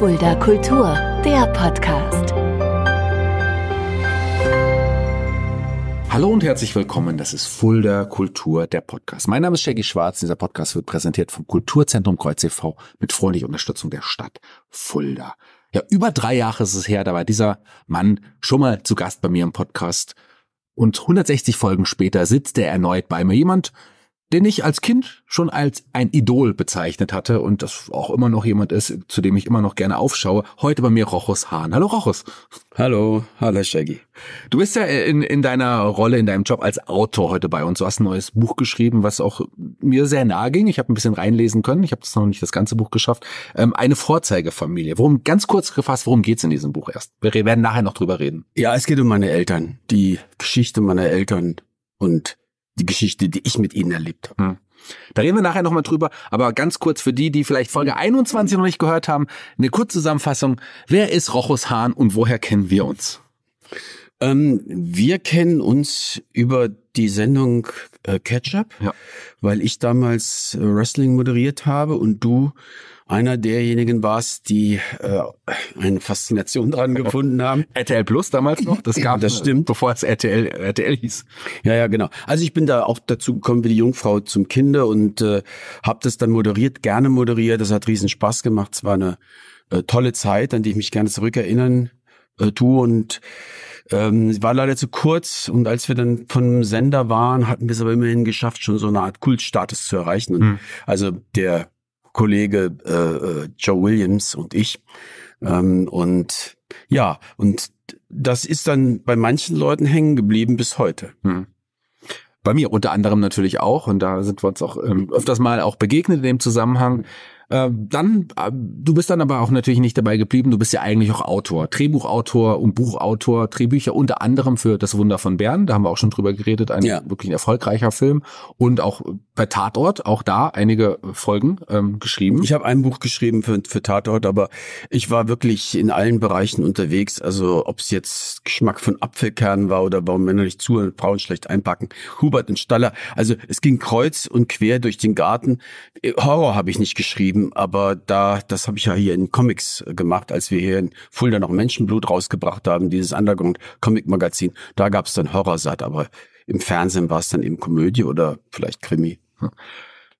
Fulda Kultur, der Podcast. Hallo und herzlich willkommen. Das ist Fulda Kultur, der Podcast. Mein Name ist Shaggy Schwarz. Dieser Podcast wird präsentiert vom Kulturzentrum Kreuz e.V. mit freundlicher Unterstützung der Stadt Fulda. Ja, über drei Jahre ist es her, da war dieser Mann schon mal zu Gast bei mir im Podcast. Und 160 Folgen später sitzt er erneut bei mir. Jemand, den ich als Kind schon als ein Idol bezeichnet hatte und das auch immer noch jemand ist, zu dem ich immer noch gerne aufschaue. Heute bei mir Rochus Hahn. Hallo Rochus. Hallo, hallo Shaggy. Du bist ja in, in deiner Rolle, in deinem Job als Autor heute bei uns. Du hast ein neues Buch geschrieben, was auch mir sehr nahe ging. Ich habe ein bisschen reinlesen können. Ich habe das noch nicht das ganze Buch geschafft. Ähm, eine Vorzeigefamilie. Worum, ganz kurz gefasst, worum geht's in diesem Buch erst? Wir werden nachher noch drüber reden. Ja, es geht um meine Eltern. Die Geschichte meiner Eltern und die Geschichte, die ich mit ihnen erlebt habe. Hm. Da reden wir nachher nochmal drüber, aber ganz kurz für die, die vielleicht Folge 21 noch nicht gehört haben, eine kurze Zusammenfassung. Wer ist Rochus Hahn und woher kennen wir uns? Ähm, wir kennen uns über die Sendung äh, Catch ja. weil ich damals äh, Wrestling moderiert habe und du einer derjenigen warst, die äh, eine Faszination dran gefunden haben. RTL Plus damals noch, das gab das stimmt, bevor es RTL RTL hieß. Ja, ja, genau. Also ich bin da auch dazu gekommen wie die Jungfrau zum Kinder und äh, habe das dann moderiert, gerne moderiert. Das hat riesen Spaß gemacht. Es war eine äh, tolle Zeit, an die ich mich gerne zurückerinnern äh, tue und ähm, war leider zu kurz und als wir dann vom Sender waren, hatten wir es aber immerhin geschafft, schon so eine Art Kultstatus zu erreichen. Und hm. Also der Kollege äh, äh, Joe Williams und ich. Ähm, und ja, und das ist dann bei manchen Leuten hängen geblieben bis heute. Hm. Bei mir unter anderem natürlich auch, und da sind wir uns auch ähm, öfters mal auch begegnet in dem Zusammenhang. Äh, dann, äh, du bist dann aber auch natürlich nicht dabei geblieben, du bist ja eigentlich auch Autor, Drehbuchautor und Buchautor, Drehbücher unter anderem für Das Wunder von Bern, da haben wir auch schon drüber geredet, ein ja. wirklich ein erfolgreicher Film und auch bei Tatort auch da einige äh, Folgen ähm, geschrieben. Ich habe ein Buch geschrieben für, für Tatort, aber ich war wirklich in allen Bereichen unterwegs. Also ob es jetzt Geschmack von Apfelkernen war oder warum Männer nicht zu und Frauen schlecht einpacken, Hubert und Staller. Also es ging kreuz und quer durch den Garten. Äh, Horror habe ich nicht geschrieben, aber da das habe ich ja hier in Comics äh, gemacht, als wir hier in Fulda noch Menschenblut rausgebracht haben, dieses Underground Comic Magazin. Da gab es dann Horrorsatt, aber im Fernsehen war es dann eben Komödie oder vielleicht Krimi.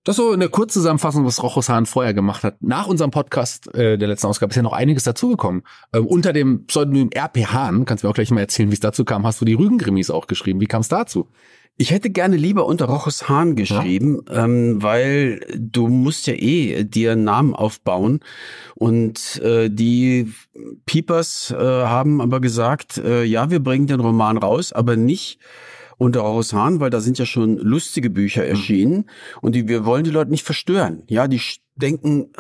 Das so in der Kurzzusammenfassung, was Rochus Hahn vorher gemacht hat. Nach unserem Podcast äh, der letzten Ausgabe ist ja noch einiges dazugekommen. Ähm, unter dem Pseudonym RP Hahn, kannst du mir auch gleich mal erzählen, wie es dazu kam, hast du die Rügengrimmis auch geschrieben. Wie kam es dazu? Ich hätte gerne lieber unter Rochus Hahn geschrieben, ja. ähm, weil du musst ja eh dir einen Namen aufbauen. Und äh, die Piepers äh, haben aber gesagt, äh, ja, wir bringen den Roman raus, aber nicht unter Horus Hahn, weil da sind ja schon lustige Bücher hm. erschienen mhm. und die, wir wollen die Leute nicht verstören. Ja, die denken,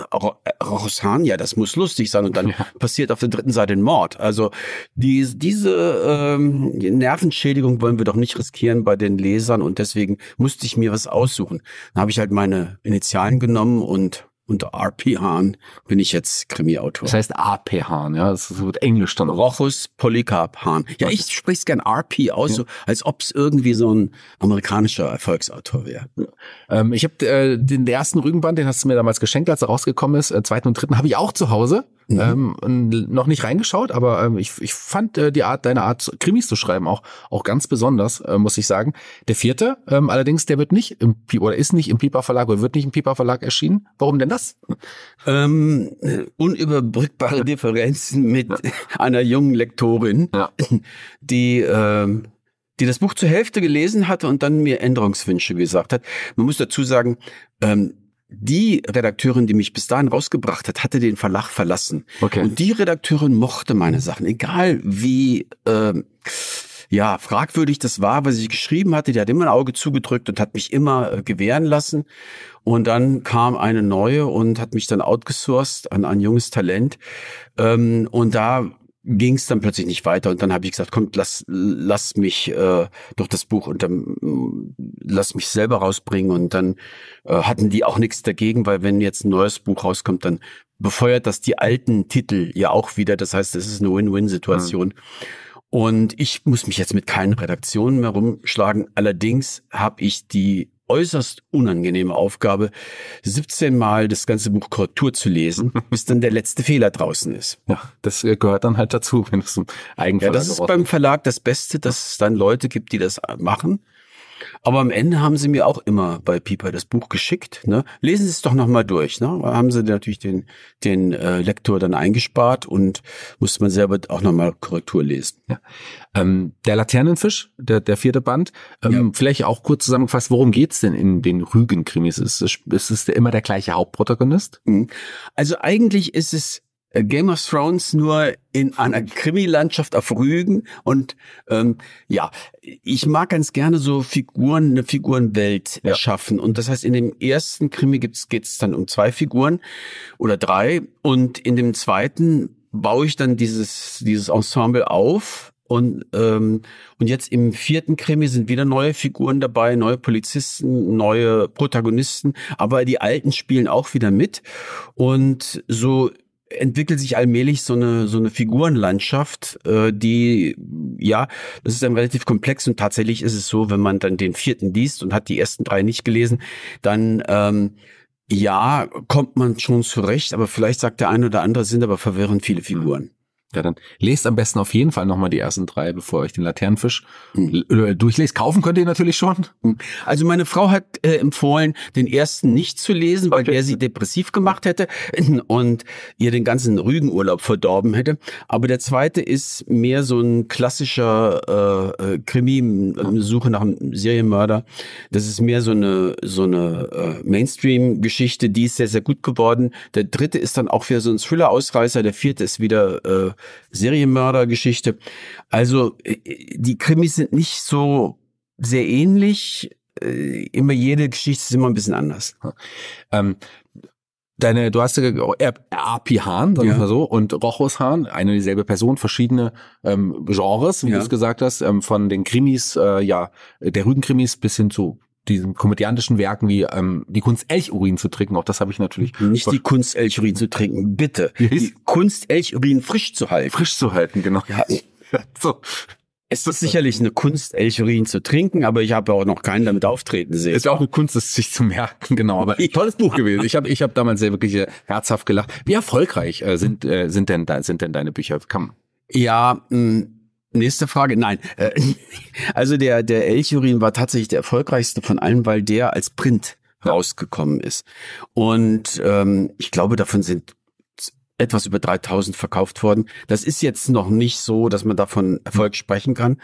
Horus äh, Hahn, ja, das muss lustig sein und dann ja. passiert auf der dritten Seite ein Mord. Also die, diese ähm, Nervenschädigung wollen wir doch nicht riskieren bei den Lesern und deswegen musste ich mir was aussuchen. Dann habe ich halt meine Initialen genommen und unter R.P. Hahn bin ich jetzt Krimiautor. Das heißt A.P. Hahn, ja, das wird Englisch dann. Rochus Polycarp Hahn. Ja, ich spreche es gern R.P. aus, ja. so, als ob es irgendwie so ein amerikanischer Erfolgsautor wäre. Ja. Ähm, ich habe äh, den ersten Rügenband, den hast du mir damals geschenkt, als er rausgekommen ist, äh, zweiten und dritten habe ich auch zu Hause. Mhm. Ähm, noch nicht reingeschaut, aber ähm, ich, ich fand äh, die Art, deine Art, Krimis zu schreiben, auch, auch ganz besonders, äh, muss ich sagen. Der vierte, ähm, allerdings, der wird nicht im oder ist nicht im Piper Verlag oder wird nicht im Piper Verlag erschienen. Warum denn das? Ähm, unüberbrückbare Differenzen mit einer jungen Lektorin, ja. die ähm, die das Buch zur Hälfte gelesen hatte und dann mir Änderungswünsche gesagt hat. Man muss dazu sagen, ähm, die Redakteurin, die mich bis dahin rausgebracht hat, hatte den Verlag verlassen. Okay. Und die Redakteurin mochte meine Sachen, egal wie äh, ja fragwürdig das war, was ich geschrieben hatte. Die hat immer ein Auge zugedrückt und hat mich immer äh, gewähren lassen. Und dann kam eine neue und hat mich dann outgesourced an ein junges Talent. Ähm, und da ging es dann plötzlich nicht weiter und dann habe ich gesagt, komm, lass, lass mich äh, doch das Buch und dann äh, lass mich selber rausbringen und dann äh, hatten die auch nichts dagegen, weil wenn jetzt ein neues Buch rauskommt, dann befeuert das die alten Titel ja auch wieder. Das heißt, es ist eine Win-Win-Situation. Mhm. Und ich muss mich jetzt mit keinen Redaktionen mehr rumschlagen. Allerdings habe ich die äußerst unangenehme Aufgabe, 17 Mal das ganze Buch Korrektur zu lesen, bis dann der letzte Fehler draußen ist. Ja, das äh, gehört dann halt dazu, wenn es ein Eigenverlag ist. Ja, das ist beim Verlag das Beste, dass es dann Leute gibt, die das äh, machen. Aber am Ende haben sie mir auch immer bei Pieper das Buch geschickt. Ne? Lesen Sie es doch nochmal durch. Ne? Da Haben sie natürlich den, den äh, Lektor dann eingespart und musste man selber auch nochmal Korrektur lesen. Ja. Ähm, der Laternenfisch, der, der vierte Band, ähm, ja. vielleicht auch kurz zusammengefasst, worum geht's denn in den Rügen-Krimis? Ist, ist es immer der gleiche Hauptprotagonist? Mhm. Also eigentlich ist es äh, Game of Thrones nur in einer Krimilandschaft auf Rügen und ähm, ja, ich mag ganz gerne so Figuren, eine Figurenwelt ja. erschaffen und das heißt, in dem ersten Krimi gibt's geht's dann um zwei Figuren oder drei und in dem zweiten baue ich dann dieses dieses Ensemble auf und ähm, und jetzt im vierten Krimi sind wieder neue Figuren dabei, neue Polizisten, neue Protagonisten, aber die alten spielen auch wieder mit und so entwickelt sich allmählich so eine so eine Figurenlandschaft, äh, die ja, das ist dann relativ komplex und tatsächlich ist es so, wenn man dann den vierten liest und hat die ersten drei nicht gelesen, dann ähm, ja kommt man schon zurecht, aber vielleicht sagt der eine oder andere sind aber verwirrend viele Figuren. Ja, dann lest am besten auf jeden Fall nochmal die ersten drei, bevor ihr euch den Laternenfisch mhm. Äh, durchlest. Kaufen könnt ihr natürlich schon. Hm. Also meine Frau hat äh, empfohlen, den ersten nicht zu lesen, weil okay. der sie depressiv gemacht hätte und ihr den ganzen Rügenurlaub verdorben hätte. Aber der zweite ist mehr so ein klassischer äh, äh Krimi, Suche nach einem Serienmörder. Das ist mehr so eine, so eine äh, Mainstream-Geschichte, die ist sehr, sehr gut geworden. Der dritte ist dann auch wieder so ein Thriller-Ausreißer. Der vierte ist wieder... Äh, Serienmördergeschichte. Also äh, die Krimis sind nicht so sehr ähnlich. Äh, immer jede Geschichte ist immer ein bisschen anders. Ähm, deine, du hast ja oh, R.P. Hahn, sagen wir ja. mal so, und Rochus Hahn, eine dieselbe Person, verschiedene ähm, Genres, wie ja. du es gesagt hast, ähm, von den Krimis, äh, ja, der Rügenkrimis bis hin zu diesen komödiantischen Werken wie ähm, die Kunst Elchurin zu trinken, auch das habe ich natürlich. Nicht die Kunst Elchurin zu trinken, bitte. Yes. Die Kunst Elchurin frisch zu halten. Frisch zu halten, genau. Oh. Ja. so. Es ist sicherlich eine Kunst, Elchurin zu trinken, aber ich habe auch noch keinen damit auftreten sehen. Ist auch eine Kunst, es sich zu merken, genau. Aber tolles Buch gewesen. Ich habe ich hab damals sehr wirklich äh, herzhaft gelacht. Wie erfolgreich äh, sind, äh, sind, denn, sind denn deine Bücher? Kann. Ja, mh, mm, Nächste Frage, nein. Äh, also der, der Elchurin war tatsächlich der erfolgreichste von allen, weil der als Print rausgekommen ist. Und ähm, ich glaube, davon sind etwas über 3000 verkauft worden. Das ist jetzt noch nicht so, dass man davon Erfolg sprechen kann.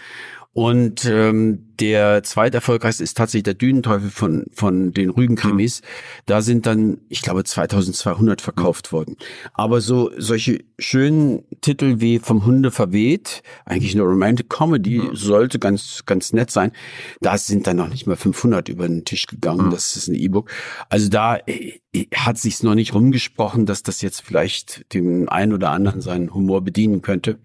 Und ähm, der zweiterfolgreichste ist tatsächlich der Dünenteufel von, von den Rügenkrimis. Mhm. Da sind dann, ich glaube, 2200 verkauft worden. Aber so solche schönen Titel wie Vom Hunde verweht, eigentlich eine Romantic Comedy, mhm. sollte ganz, ganz nett sein. Da sind dann noch nicht mal 500 über den Tisch gegangen. Mhm. Das ist ein E-Book. Also da äh, äh, hat sich's noch nicht rumgesprochen, dass das jetzt vielleicht dem einen oder anderen seinen Humor bedienen könnte.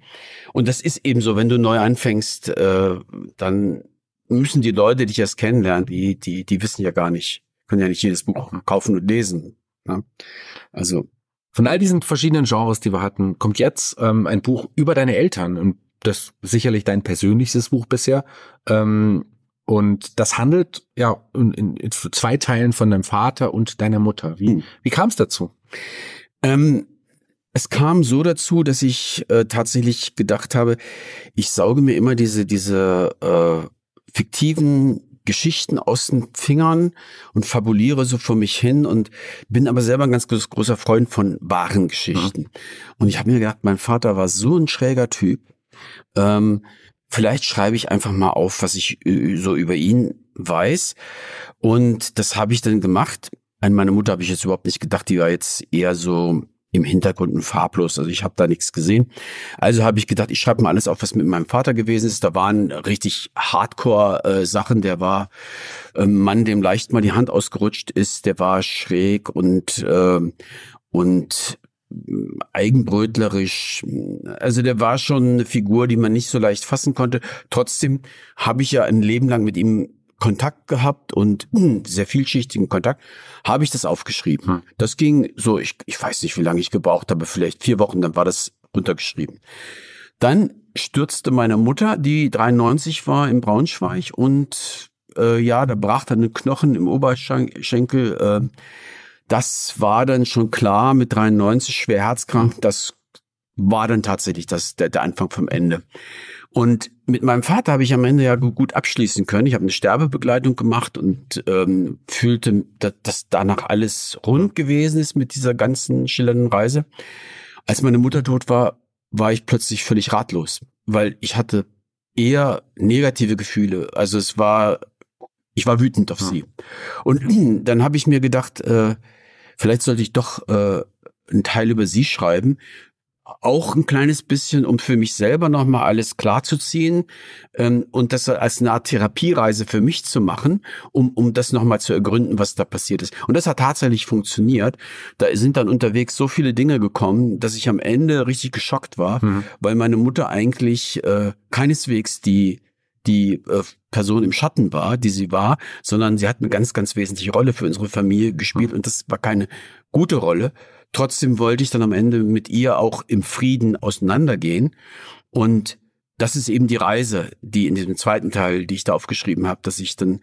Und das ist eben so, wenn du neu anfängst, äh, dann müssen die Leute, dich erst kennenlernen, die, die, die wissen ja gar nicht, können ja nicht jedes Buch mhm. kaufen und lesen. Ne? Also. Von all diesen verschiedenen Genres, die wir hatten, kommt jetzt ähm, ein Buch über deine Eltern. Und das sicherlich dein persönlichstes Buch bisher. Ähm, und das handelt ja in, in, in, zwei Teilen von deinem Vater und deiner Mutter. Wie, hm. wie kam es dazu? Ähm, es kam so dazu, dass ich äh, tatsächlich gedacht habe, ich sauge mir immer diese, diese äh, fiktiven Geschichten aus den Fingern und fabuliere so vor mich hin und bin aber selber ein ganz großer Freund von wahren Geschichten. Mhm. Und ich habe mir gedacht, mein Vater war so ein schräger Typ. Ähm, vielleicht schreibe ich einfach mal auf, was ich so über ihn weiß. Und das habe ich dann gemacht. An meine Mutter habe ich jetzt überhaupt nicht gedacht, die war jetzt eher so im Hintergrund ein farblos. Also ich habe da nichts gesehen. Also habe ich gedacht, ich schreibe mal alles auf, was mit meinem Vater gewesen ist. Da waren richtig Hardcore-Sachen. Äh, der war ein äh, Mann, dem leicht mal die Hand ausgerutscht ist. Der war schräg und äh, und mm, eigenbrötlerisch. Also der war schon eine Figur, die man nicht so leicht fassen konnte. Trotzdem habe ich ja ein Leben lang mit ihm Kontakt gehabt und mh, hm, sehr vielschichtigen Kontakt, habe ich das aufgeschrieben. Hm. Das ging so, ich, ich weiß nicht, wie lange ich gebraucht habe, vielleicht vier Wochen, dann war das runtergeschrieben. Dann stürzte meine Mutter, die 93 war, in Braunschweig und äh, ja, da brach dann ein Knochen im Oberschenkel. Äh, das war dann schon klar mit 93 schwer herzkrank. Das war dann tatsächlich das, der, der Anfang vom Ende. Und mit meinem Vater habe ich am Ende ja gut abschließen können. Ich habe eine Sterbebegleitung gemacht und ähm, fühlte, dass, dass danach alles rund gewesen ist mit dieser ganzen schillernden Reise. Als meine Mutter tot war, war ich plötzlich völlig ratlos, weil ich hatte eher negative Gefühle. Also es war, ich war wütend auf ja. sie. Und dann habe ich mir gedacht, äh, vielleicht sollte ich doch äh, einen Teil über sie schreiben, auch ein kleines bisschen, um für mich selber nochmal alles klarzuziehen ähm, und das als eine Art Therapiereise für mich zu machen, um, um das nochmal zu ergründen, was da passiert ist. Und das hat tatsächlich funktioniert. Da sind dann unterwegs so viele Dinge gekommen, dass ich am Ende richtig geschockt war, mhm. weil meine Mutter eigentlich äh, keineswegs die die äh, Person im Schatten war, die sie war, sondern sie hat eine ganz, ganz wesentliche Rolle für unsere Familie gespielt mhm. und das war keine gute Rolle. Trotzdem wollte ich dann am Ende mit ihr auch im Frieden auseinandergehen. Und das ist eben die Reise, die in diesem zweiten Teil, die ich da aufgeschrieben habe, dass ich dann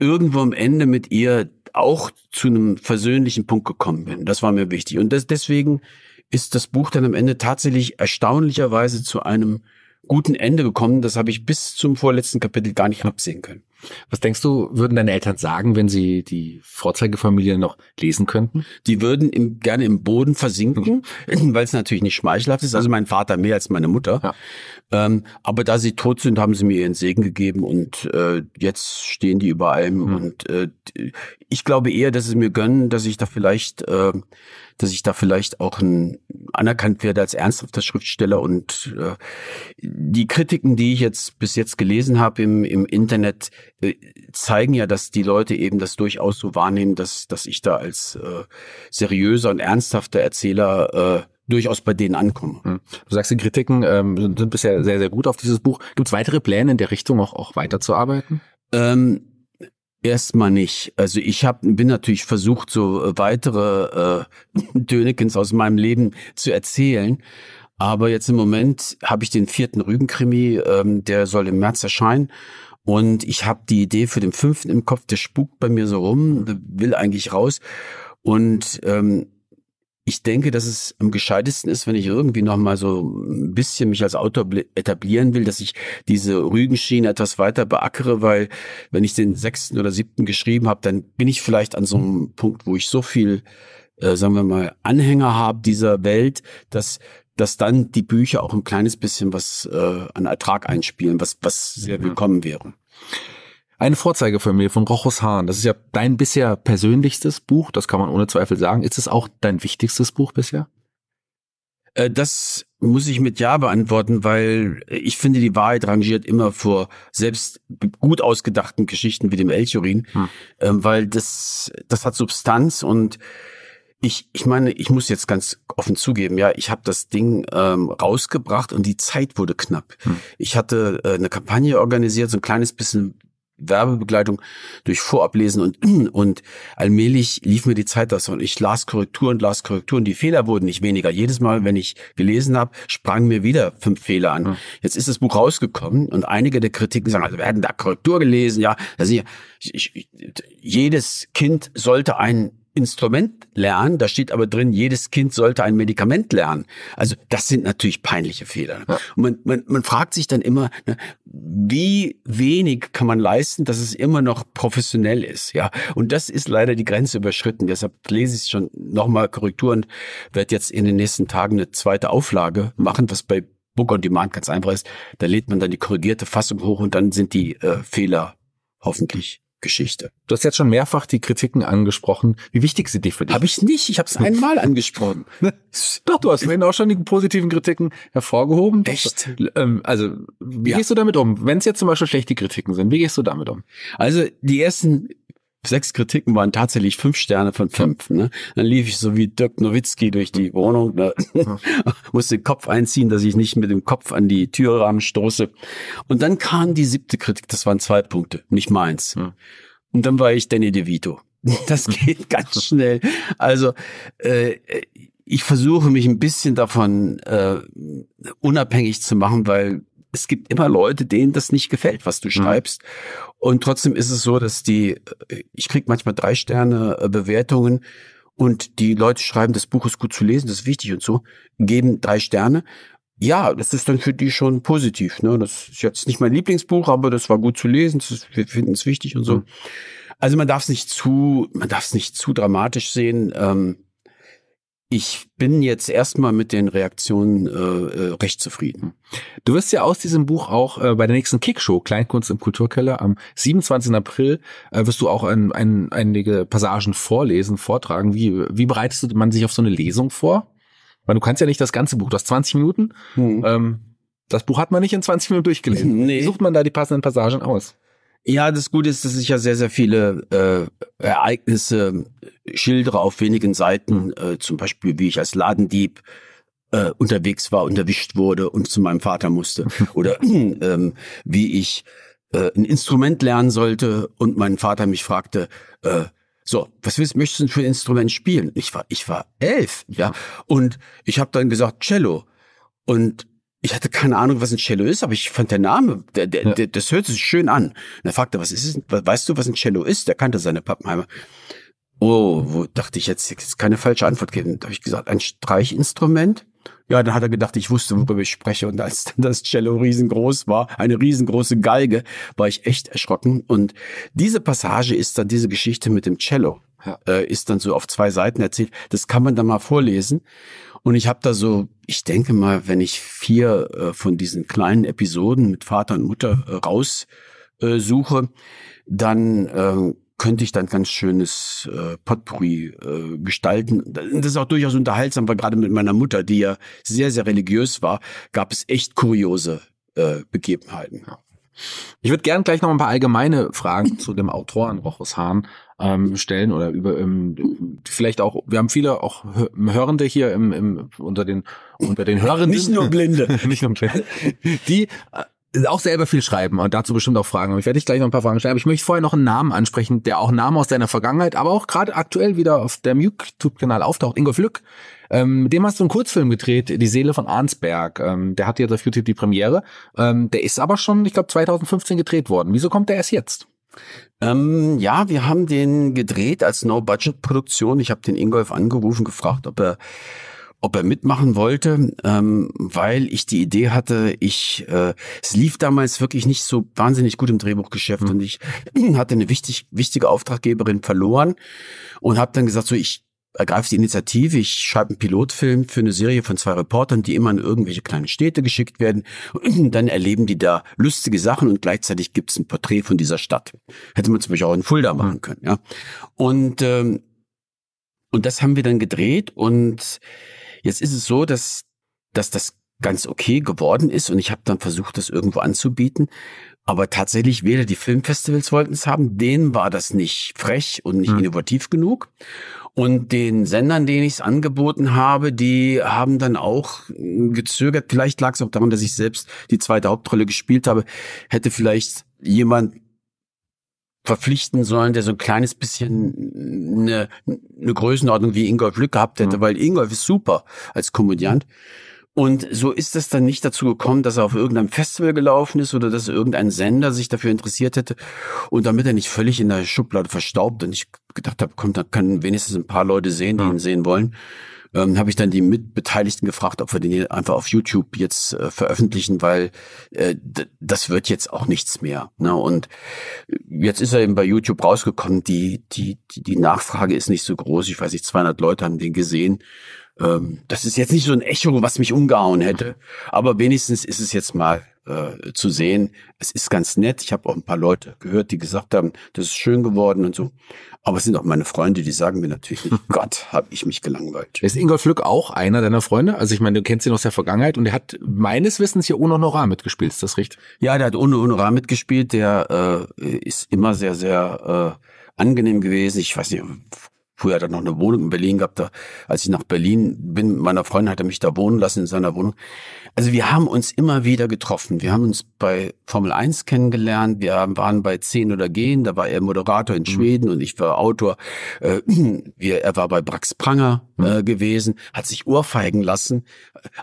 irgendwo am Ende mit ihr auch zu einem versöhnlichen Punkt gekommen bin. Das war mir wichtig. Und das, deswegen ist das Buch dann am Ende tatsächlich erstaunlicherweise zu einem guten Ende gekommen. Das habe ich bis zum vorletzten Kapitel gar nicht absehen können. Was denkst du, würden deine Eltern sagen, wenn sie die Vorzeigefamilie noch lesen könnten? Die würden im, gerne im Boden versinken, mhm. weil es natürlich nicht schmeichelhaft ist. Also mein Vater mehr als meine Mutter. Ja. Ähm, aber da sie tot sind, haben sie mir ihren Segen gegeben und äh, jetzt stehen die über allem. Mhm. Und äh, ich glaube eher, dass sie mir gönnen, dass ich da vielleicht äh, dass ich da vielleicht auch ein, anerkannt werde als ernsthafter Schriftsteller. Und äh, die Kritiken, die ich jetzt bis jetzt gelesen habe im, im Internet, äh, zeigen ja, dass die Leute eben das durchaus so wahrnehmen, dass, dass ich da als äh, seriöser und ernsthafter Erzähler äh, durchaus bei denen ankommen. Hm. Du sagst, die Kritiken ähm, sind bisher sehr, sehr gut auf dieses Buch. Gibt es weitere Pläne in der Richtung, auch, auch weiterzuarbeiten? Ähm, Erstmal nicht. Also ich hab, bin natürlich versucht, so äh, weitere äh, Dönekens aus meinem Leben zu erzählen. Aber jetzt im Moment habe ich den vierten Rügenkrimi, ähm, der soll im März erscheinen. Und ich habe die Idee für den fünften im Kopf, der spukt bei mir so rum, will eigentlich raus. Und ähm, ich denke, dass es am gescheitesten ist, wenn ich irgendwie noch mal so ein bisschen mich als Autor etablieren will, dass ich diese Rügenschiene etwas weiter beackere, weil wenn ich den sechsten oder siebten geschrieben habe, dann bin ich vielleicht an so einem Punkt, wo ich so viel, äh, sagen wir mal, Anhänger habe dieser Welt, dass dass dann die Bücher auch ein kleines bisschen was äh, an Ertrag einspielen, was was sehr mhm. willkommen wäre. Eine Vorzeigefamilie von Rochus Hahn. Das ist ja dein bisher persönlichstes Buch, das kann man ohne Zweifel sagen. Ist es auch dein wichtigstes Buch bisher? Äh, das muss ich mit Ja beantworten, weil ich finde, die Wahrheit rangiert immer vor selbst gut ausgedachten Geschichten wie dem Elchurin, hm. Ähm, weil das, das hat Substanz und ich, ich meine, ich muss jetzt ganz offen zugeben, ja, ich habe das Ding ähm, rausgebracht und die Zeit wurde knapp. Hm. Ich hatte äh, eine Kampagne organisiert, so ein kleines bisschen Werbebegleitung durch Vorablesen und und allmählich lief mir die Zeit das und ich las Korrekturen, las Korrekturen. Die Fehler wurden nicht weniger. Jedes Mal, wenn ich gelesen habe, sprangen mir wieder fünf Fehler an. Mhm. Jetzt ist das Buch rausgekommen und einige der Kritiken sagen, also wir hätten da Korrektur gelesen, ja. Also ich, ich, jedes Kind sollte einen Instrument lernen, da steht aber drin, jedes Kind sollte ein Medikament lernen. Also das sind natürlich peinliche Fehler. Ja. Und man, man, man fragt sich dann immer, ne, wie wenig kann man leisten, dass es immer noch professionell ist. Ja, Und das ist leider die Grenze überschritten. Deshalb lese ich schon nochmal Korrektur und werde jetzt in den nächsten Tagen eine zweite Auflage machen, was bei Book on Demand ganz einfach ist. Da lädt man dann die korrigierte Fassung hoch und dann sind die äh, Fehler hoffentlich Geschichte. Du hast jetzt schon mehrfach die Kritiken angesprochen. Wie wichtig sind die für dich? Habe ich nicht. Ich habe es einmal angesprochen. Ne? Doch, du hast vorhin auch schon die positiven Kritiken hervorgehoben. Echt? Ähm, also, wie ja. gehst du damit um? Wenn es jetzt zum Beispiel schlechte Kritiken sind, wie gehst du damit um? Also, die ersten sechs Kritiken waren tatsächlich fünf Sterne von fünf. Ne? Dann lief ich so wie Dirk Nowitzki durch die Wohnung, ne? musste den Kopf einziehen, dass ich nicht mit dem Kopf an die Türrahmen stoße. Und dann kam die siebte Kritik, das waren zwei Punkte, nicht meins. Ja. Und dann war ich Danny DeVito. Das geht ganz schnell. Also äh, ich versuche mich ein bisschen davon äh, unabhängig zu machen, weil es gibt immer Leute, denen das nicht gefällt, was du mhm. schreibst. Und trotzdem ist es so, dass die, äh, ich krieg manchmal drei Sterne äh, Bewertungen und die Leute schreiben, das Buch ist gut zu lesen, das ist wichtig und so, geben drei Sterne. Ja, das ist dann für die schon positiv. Ne? Das ist jetzt nicht mein Lieblingsbuch, aber das war gut zu lesen, ist, wir finden es wichtig und so. Mhm. Also man darf es nicht zu, man darf es nicht zu dramatisch sehen. Ähm, ich bin jetzt erstmal mit den Reaktionen äh, äh, recht zufrieden. Du wirst ja aus diesem Buch auch äh, bei der nächsten Kickshow Kleinkunst im Kulturkeller am 27. April äh, wirst du auch ein, ein, einige Passagen vorlesen, vortragen. Wie, wie bereitest man sich auf so eine Lesung vor? Weil du kannst ja nicht das ganze Buch, du hast 20 Minuten. Hm. Ähm, das Buch hat man nicht in 20 Minuten durchgelesen. Nee. sucht man da die passenden Passagen aus? Ja, das Gute ist, dass ich ja sehr, sehr viele äh, Ereignisse schildere auf wenigen Seiten. Äh, zum Beispiel, wie ich als Ladendieb äh, unterwegs war unterwischt wurde und zu meinem Vater musste. Oder ähm, wie ich äh, ein Instrument lernen sollte und mein Vater mich fragte, äh, so, was willst, möchtest du für ein Instrument spielen? Ich war, ich war elf, ja. Und ich habe dann gesagt, Cello. Und ich hatte keine Ahnung, was ein Cello ist, aber ich fand der Name, der, der, ja. der, das hört sich schön an. Und er fragte, was ist es? Weißt du, was ein Cello ist? Der kannte seine Pappenheimer. Oh, wo dachte ich jetzt, jetzt keine falsche Antwort geben. Da habe ich gesagt, ein Streichinstrument? Ja, dann hat er gedacht, ich wusste, worüber ich spreche. Und als dann das Cello riesengroß war, eine riesengroße Geige, war ich echt erschrocken. Und diese Passage ist dann diese Geschichte mit dem Cello ja. äh, ist dann so auf zwei Seiten erzählt. Das kann man dann mal vorlesen. Und ich habe da so, ich denke mal, wenn ich vier äh, von diesen kleinen Episoden mit Vater und Mutter äh, raussuche, äh, dann ähm, könnte ich dann ganz schönes äh, Potpourri äh, gestalten. Das ist auch durchaus unterhaltsam, weil gerade mit meiner Mutter, die ja sehr, sehr religiös war, gab es echt kuriose äh, Begebenheiten. Ich würde gern gleich noch ein paar allgemeine Fragen zu dem Autoren Rochus Hahn ähm, stellen oder über ähm, vielleicht auch, wir haben viele auch Hörende hier im, im, unter den unter den Hörenden. Nicht nur Blinde. Nicht nur Blinde. Die äh, auch selber viel schreiben und dazu bestimmt auch Fragen. Und ich werde dich gleich noch ein paar Fragen stellen. Aber ich möchte vorher noch einen Namen ansprechen, der auch Namen aus deiner Vergangenheit, aber auch gerade aktuell wieder auf deinem YouTube-Kanal auftaucht. Ingolf Lück. Ähm, mit dem hast du einen Kurzfilm gedreht, Die Seele von Arnsberg. Ähm, der hat jetzt auf YouTube die Premiere. Ähm, der ist aber schon, ich glaube, 2015 gedreht worden. Wieso kommt der erst jetzt? Ähm, ja, wir haben den gedreht als No-Budget-Produktion. Ich habe den Ingolf angerufen, gefragt, ob er ob er mitmachen wollte, ähm, weil ich die Idee hatte, ich äh, es lief damals wirklich nicht so wahnsinnig gut im Drehbuchgeschäft mhm. und ich hatte eine wichtig, wichtige Auftraggeberin verloren und habe dann gesagt, so ich ergreife die Initiative, ich schreibe einen Pilotfilm für eine Serie von zwei Reportern, die immer in irgendwelche kleinen Städte geschickt werden. Und dann erleben die da lustige Sachen und gleichzeitig gibt es ein Porträt von dieser Stadt. Hätte man zum Beispiel auch in Fulda mhm. machen können. Ja. Und, ähm, und das haben wir dann gedreht und jetzt ist es so, dass, dass das ganz okay geworden ist und ich habe dann versucht, das irgendwo anzubieten. Aber tatsächlich weder die Filmfestivals wollten es haben, denen war das nicht frech und nicht mhm. innovativ genug. Und den Sendern, denen ich es angeboten habe, die haben dann auch gezögert. Vielleicht lag es auch daran, dass ich selbst die zweite Hauptrolle gespielt habe. Hätte vielleicht jemand verpflichten sollen, der so ein kleines bisschen eine, eine Größenordnung wie Ingolf Lück gehabt hätte, mhm. weil Ingolf ist super als Komödiant. Mhm. Und so ist es dann nicht dazu gekommen, dass er auf irgendeinem Festival gelaufen ist oder dass irgendein Sender sich dafür interessiert hätte. Und damit er nicht völlig in der Schublade verstaubt und ich gedacht habe, komm, da können wenigstens ein paar Leute sehen, die ja. ihn sehen wollen, ähm, habe ich dann die Mitbeteiligten gefragt, ob wir den hier einfach auf YouTube jetzt äh, veröffentlichen, weil äh, das wird jetzt auch nichts mehr. Ne? Und jetzt ist er eben bei YouTube rausgekommen. die, die, die Nachfrage ist nicht so groß. Ich weiß nicht, 200 Leute haben den gesehen. Ähm, das ist jetzt nicht so ein Echo, was mich umgehauen hätte, aber wenigstens ist es jetzt mal äh, zu sehen. Es ist ganz nett. Ich habe auch ein paar Leute gehört, die gesagt haben, das ist schön geworden und so. Aber es sind auch meine Freunde, die sagen mir natürlich nicht, Gott, habe ich mich gelangweilt. Ist Ingolf Lück auch einer deiner Freunde? Also ich meine, du kennst ihn aus der Vergangenheit und er hat meines Wissens hier ohne Honorar mitgespielt, ist das richtig? Ja, der hat ohne Honorar mitgespielt. Der äh, ist immer sehr, sehr äh, angenehm gewesen. Ich weiß nicht, früher hat er noch eine Wohnung in Berlin gehabt. Da, als ich nach Berlin bin mit meiner Freundin, hat er mich da wohnen lassen in seiner Wohnung. Also wir haben uns immer wieder getroffen. Wir haben uns bei Formel 1 kennengelernt. Wir waren bei 10 oder Gehen. Da war er Moderator in mhm. Schweden mhm. und ich war Autor. Äh, wir, er war bei Brax Pranger mhm. äh, gewesen, hat sich ohrfeigen lassen.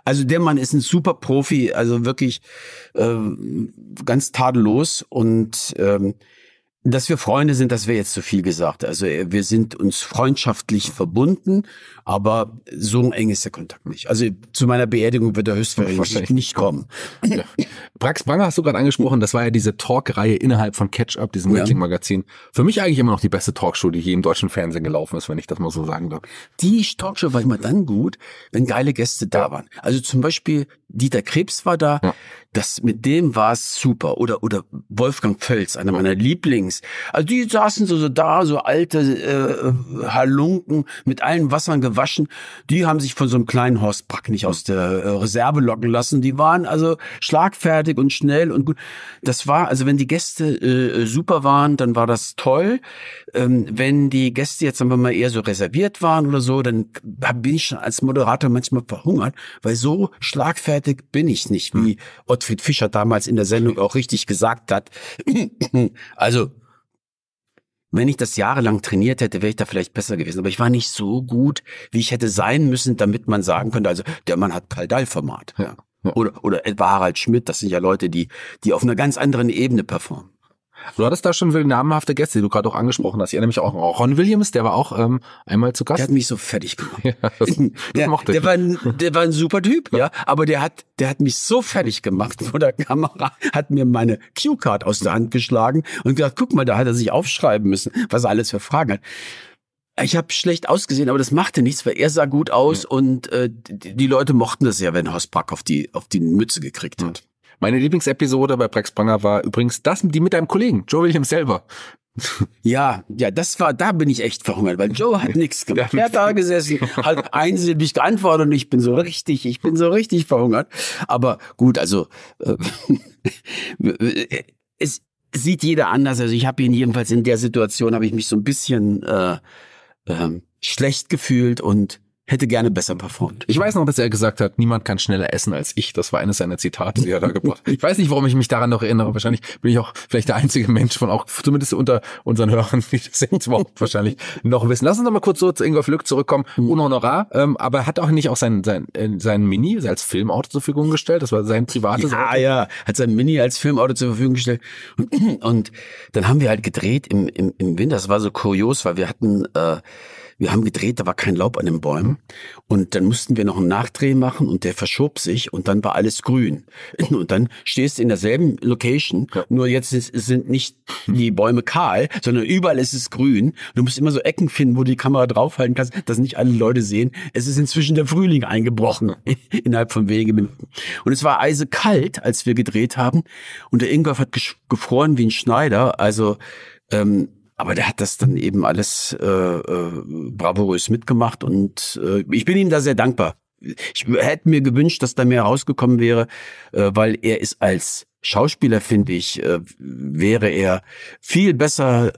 Also der Mann ist ein super Profi, also wirklich äh, ganz tadellos und ähm, dass wir Freunde sind, das wäre jetzt zu viel gesagt. Also äh, wir sind uns freundschaftlich verbunden, aber so eng ist der Kontakt nicht. Also zu meiner Beerdigung wird er höchstwahrscheinlich nicht kommen. Ja. Brax Branger hast du gerade angesprochen, das war ja diese Talk-Reihe innerhalb von Catch Up, diesem ja. Wrestling-Magazin. Für mich eigentlich immer noch die beste Talkshow, die je im deutschen Fernsehen gelaufen ist, wenn ich das mal so sagen darf. Die Talkshow war immer dann gut, wenn geile Gäste da waren. Also zum Beispiel Dieter Krebs war da, ja das mit dem war es super. Oder oder Wolfgang Völz, einer meiner Lieblings. Also die saßen so, so da, so alte äh, Halunken mit allen Wassern gewaschen. Die haben sich von so einem kleinen Horst Brack nicht aus der äh, Reserve locken lassen. Die waren also schlagfertig und schnell und gut. Das war, also wenn die Gäste äh, super waren, dann war das toll. Ähm, wenn die Gäste jetzt, sagen wir mal, eher so reserviert waren oder so, dann bin ich schon als Moderator manchmal verhungert, weil so schlagfertig bin ich nicht wie hm. Otto Gottfried Fischer damals in der Sendung auch richtig gesagt hat. Also, wenn ich das jahrelang trainiert hätte, wäre ich da vielleicht besser gewesen. Aber ich war nicht so gut, wie ich hätte sein müssen, damit man sagen könnte, also der Mann hat kaldall format Ja. Oder, oder etwa Harald Schmidt, das sind ja Leute, die, die auf einer ganz anderen Ebene performen. Du hattest da schon namhafte Gäste, die du gerade auch angesprochen hast. Ich erinnere mich auch Ron Williams, der war auch ähm, einmal zu Gast. Der hat mich so fertig gemacht. ja, das, das der, mochte ich. Der war, ein, der war ein super Typ, ja. Aber der hat, der hat mich so fertig gemacht vor der Kamera, hat mir meine Cue-Card aus der Hand geschlagen und gesagt, guck mal, da hat er sich aufschreiben müssen, was er alles für Fragen hat. Ich habe schlecht ausgesehen, aber das machte nichts, weil er sah gut aus ja. und äh, die, Leute mochten das ja, wenn Horst Brack auf die, auf die Mütze gekriegt hat. Meine Lieblingsepisode bei Brexpranger war übrigens das, die mit deinem Kollegen, Joe Williams selber. Ja, ja, das war, da bin ich echt verhungert, weil Joe hat nichts gemacht. Er hat da gesessen, hat einsilbig geantwortet und ich bin so richtig, ich bin so richtig verhungert. Aber gut, also äh, es sieht jeder anders. Also ich habe ihn jedenfalls in der Situation, habe ich mich so ein bisschen äh, ähm, schlecht gefühlt und hätte gerne besser performt. Ich weiß noch, dass er gesagt hat, niemand kann schneller essen als ich. Das war eines seiner Zitate, die er da gebracht hat. Ich weiß nicht, warum ich mich daran noch erinnere. Wahrscheinlich bin ich auch vielleicht der einzige Mensch von auch, zumindest unter unseren Hörern, die das jetzt überhaupt wahrscheinlich noch wissen. Lass uns noch mal kurz so zu Ingolf Lück zurückkommen. Mhm. Unhonorar, ähm, aber hat auch nicht auch sein, sein, äh, sein Mini als Filmauto zur Verfügung gestellt? Das war sein privates ja, Auto? Ja, hat sein Mini als Filmauto zur Verfügung gestellt. Und, und dann haben wir halt gedreht im, im, im Winter. Das war so kurios, weil wir hatten... Äh, wir haben gedreht, da war kein Laub an den Bäumen. Und dann mussten wir noch einen Nachdreh machen und der verschob sich und dann war alles grün. Und dann stehst du in derselben Location, ja. nur jetzt sind nicht die Bäume kahl, sondern überall ist es grün. Du musst immer so Ecken finden, wo du die Kamera draufhalten kannst, dass nicht alle Leute sehen. Es ist inzwischen der Frühling eingebrochen, innerhalb von wenigen Minuten. Und es war eisekalt, als wir gedreht haben. Und der Ingolf hat gefroren wie ein Schneider. Also ähm, aber der hat das dann eben alles äh, äh, bravourös mitgemacht und äh, ich bin ihm da sehr dankbar. Ich hätte mir gewünscht, dass da mehr rausgekommen wäre, äh, weil er ist als Schauspieler, finde ich, äh, wäre er viel besser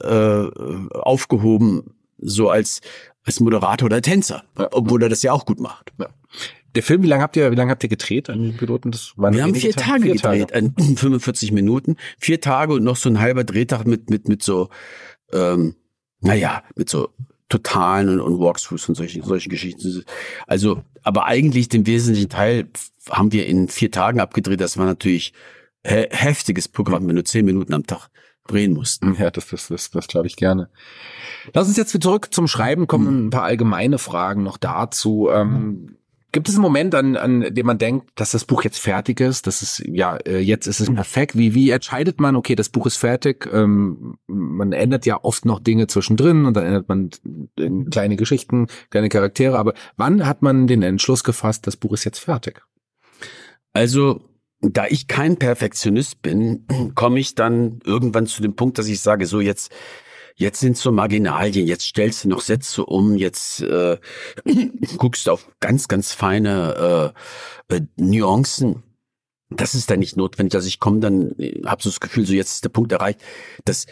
äh, aufgehoben, so als, als Moderator oder Tänzer, ja. obwohl er das ja auch gut macht. Ja. Der Film, wie lange habt ihr, wie lange habt ihr gedreht an den Piloten? Das waren wir haben vier Tage, Tage gedreht, an 45 Minuten, vier Tage und noch so ein halber Drehtag mit, mit, mit so ähm, naja, mit so Totalen und, und Walkthroughs und solchen, solchen Geschichten. Also, aber eigentlich den wesentlichen Teil haben wir in vier Tagen abgedreht. Das war natürlich he heftiges Programm, wenn du zehn Minuten am Tag drehen mussten. Ja, das, das, das, das glaube ich gerne. Lass uns jetzt wieder zurück zum Schreiben kommen. Hm. Ein paar allgemeine Fragen noch dazu. Ähm, Gibt es einen Moment, an, an dem man denkt, dass das Buch jetzt fertig ist? Das ist ja äh, jetzt ist es perfekt. Wie wie entscheidet man? Okay, das Buch ist fertig. Ähm, man ändert ja oft noch Dinge zwischendrin und dann ändert man kleine Geschichten, kleine Charaktere. Aber wann hat man den Entschluss gefasst, das Buch ist jetzt fertig? Also da ich kein Perfektionist bin, komme ich dann irgendwann zu dem Punkt, dass ich sage, so jetzt Jetzt sind so Marginalien, jetzt stellst du noch Sätze um, jetzt äh, guckst du auf ganz, ganz feine äh, äh, Nuancen. Das ist dann nicht notwendig. Also ich komme dann, äh, hab so das Gefühl, so jetzt ist der Punkt erreicht, dass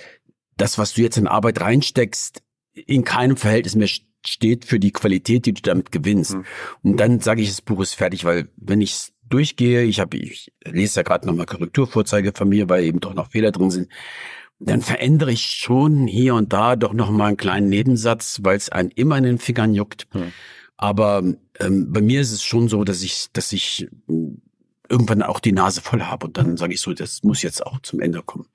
das, was du jetzt in Arbeit reinsteckst, in keinem Verhältnis mehr steht für die Qualität, die du damit gewinnst. Mhm. Und dann sage ich, das Buch ist fertig, weil wenn ich es durchgehe, ich habe, ich lese ja gerade nochmal Korrekturvorzeige von mir, weil eben doch noch Fehler drin sind dann verändere ich schon hier und da doch noch mal einen kleinen Nebensatz, weil es einen immer in den Fingern juckt. Hm. Aber ähm, bei mir ist es schon so, dass ich, dass ich hm, irgendwann auch die Nase voll habe und dann sage ich so, das muss jetzt auch zum Ende kommen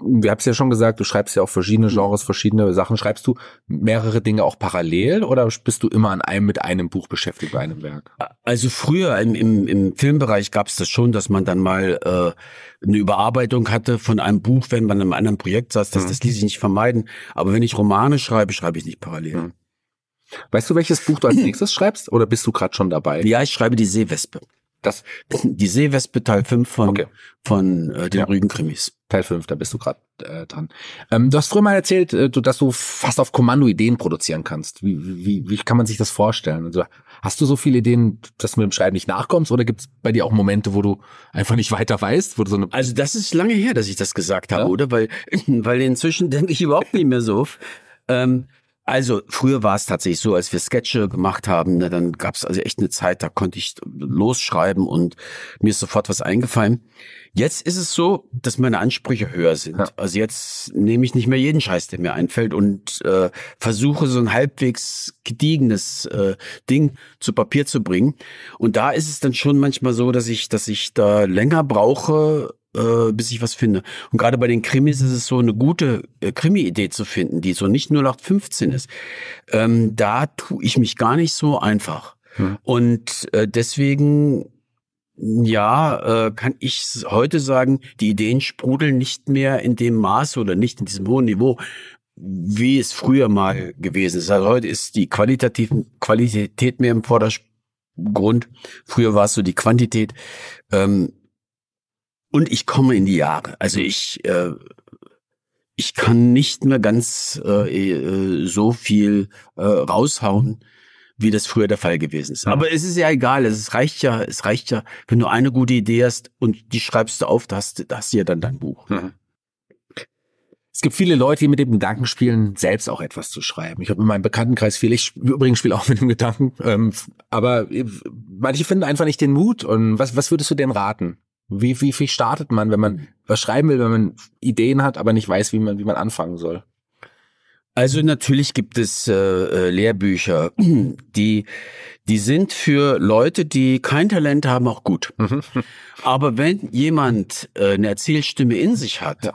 wir haben es ja schon gesagt, du schreibst ja auch verschiedene mhm. Genres, verschiedene Sachen. Schreibst du mehrere Dinge auch parallel oder bist du immer an einem mit einem Buch beschäftigt, bei einem Werk? Also früher im, im, im Filmbereich gab es das schon, dass man dann mal äh, eine Überarbeitung hatte von einem Buch, wenn man in einem anderen Projekt saß. Das, mhm. das ließ sich nicht vermeiden. Aber wenn ich Romane schreibe, schreibe ich nicht parallel. Mhm. Weißt du, welches Buch du als nächstes schreibst oder bist du gerade schon dabei? Ja, ich schreibe die Seewespe. Das die Seewespe Teil 5 von, okay. von äh, den ja. Rügenkrimis. Teil 5, da bist du gerade äh, dran. Ähm, du hast früher mal erzählt, äh, dass du fast auf Kommando Ideen produzieren kannst. Wie, wie, wie kann man sich das vorstellen? Also, hast du so viele Ideen, dass du mit dem Schreiben nicht nachkommst? Oder gibt es bei dir auch Momente, wo du einfach nicht weiter weißt? Wo du so eine also das ist lange her, dass ich das gesagt habe, ja? oder? Weil, weil inzwischen denke ich überhaupt nicht mehr so. Ähm, also früher war es tatsächlich so, als wir Sketche gemacht haben, ne, dann gab es also echt eine Zeit, da konnte ich losschreiben und mir ist sofort was eingefallen. Jetzt ist es so, dass meine Ansprüche höher sind. Ja. Also jetzt nehme ich nicht mehr jeden Scheiß, der mir einfällt und äh, versuche so ein halbwegs gediegenes äh, Ding zu Papier zu bringen. Und da ist es dann schon manchmal so, dass ich, dass ich da länger brauche, äh, bis ich was finde. Und gerade bei den Krimis ist es so eine gute äh, Krimi-Idee zu finden, die so nicht 0815 ist. Ähm, da tue ich mich gar nicht so einfach. Hm. Und äh, deswegen ja, äh, kann ich heute sagen, die Ideen sprudeln nicht mehr in dem Maße oder nicht in diesem hohen Niveau, wie es früher mal gewesen ist. Also heute ist die qualitativen Qualität mehr im Vordergrund. Früher war es so die Quantität. Ähm, und ich komme in die Jahre. Also mhm. ich, äh, ich kann nicht mehr ganz äh, äh, so viel äh, raushauen, wie das früher der Fall gewesen ist. Aber es ist ja egal. Es reicht ja, es reicht ja, wenn du eine gute Idee hast und die schreibst du auf, das hast, da du ja dann dein Buch. Mhm. Es gibt viele Leute, die mit dem Gedanken spielen, selbst auch etwas zu schreiben. Ich habe in meinem Bekanntenkreis viel, ich übrigens spiele auch mit dem Gedanken, ähm, aber äh, manche finden einfach nicht den Mut. Und was, was würdest du denen raten? Wie, wie, wie startet man, wenn man mhm. was schreiben will, wenn man Ideen hat, aber nicht weiß, wie man, wie man anfangen soll? Also natürlich gibt es äh, äh Lehrbücher, die die sind für Leute, die kein Talent haben, auch gut. Mhm. Aber wenn jemand äh, eine Erzählstimme in sich hat, ja.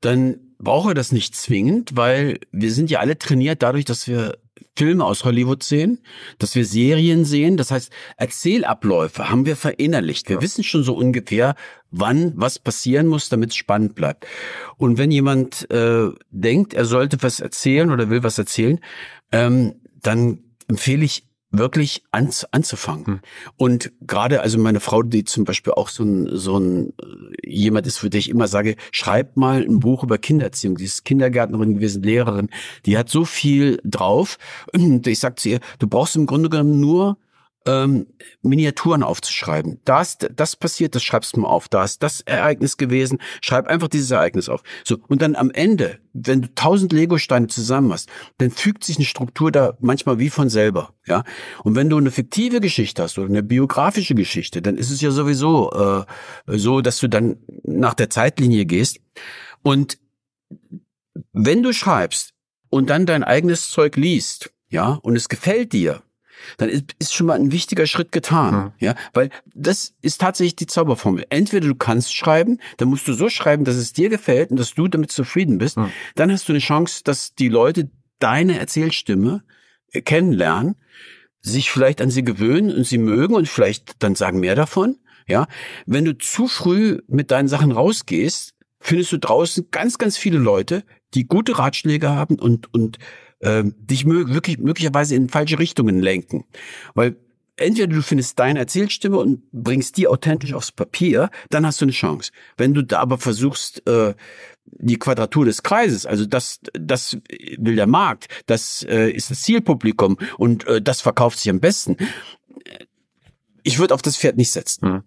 dann braucht er das nicht zwingend, weil wir sind ja alle trainiert dadurch, dass wir Filme aus Hollywood sehen, dass wir Serien sehen. Das heißt, Erzählabläufe haben wir verinnerlicht. Wir ja. wissen schon so ungefähr, wann was passieren muss, damit es spannend bleibt. Und wenn jemand äh, denkt, er sollte was erzählen oder will was erzählen, ähm, dann empfehle ich wirklich an, anzufangen. Hm. Und gerade, also meine Frau, die zum Beispiel auch so ein, so ein äh, jemand ist, für den ich immer sage, schreib mal ein Buch über Kindererziehung. Sie ist Kindergärtnerin gewesen, Lehrerin, die hat so viel drauf. Und ich sag zu ihr, du brauchst im Grunde genommen nur ähm, Miniaturen aufzuschreiben. Das, das passiert, das schreibst du mal auf. Da ist das Ereignis gewesen, schreib einfach dieses Ereignis auf. So und dann am Ende, wenn du tausend Lego-Steine zusammen hast, dann fügt sich eine Struktur da manchmal wie von selber. Ja. Und wenn du eine fiktive Geschichte hast oder eine biografische Geschichte, dann ist es ja sowieso äh, so, dass du dann nach der Zeitlinie gehst und wenn du schreibst und dann dein eigenes Zeug liest, ja, und es gefällt dir, dann ist, ist schon mal ein wichtiger Schritt getan. Ja. ja, weil das ist tatsächlich die Zauberformel. Entweder du kannst schreiben, dann musst du so schreiben, dass es dir gefällt und dass du damit zufrieden bist. Ja. Dann hast du eine Chance, dass die Leute deine Erzählstimme äh, kennenlernen, sich vielleicht an sie gewöhnen und sie mögen und vielleicht dann sagen mehr davon. Ja, wenn du zu früh mit deinen Sachen rausgehst, findest du draußen ganz, ganz viele Leute, die gute Ratschläge haben und, und äh, dich mö wirklich, möglicherweise in falsche Richtungen lenken. Weil entweder du findest deine Erzählstimme und bringst die authentisch aufs Papier, dann hast du eine Chance. Wenn du da aber versuchst, äh, die Quadratur des Kreises, also das, das will der Markt, das äh, ist das Zielpublikum und äh, das verkauft sich am besten. Äh, ich würde auf das Pferd nicht setzen. Mhm.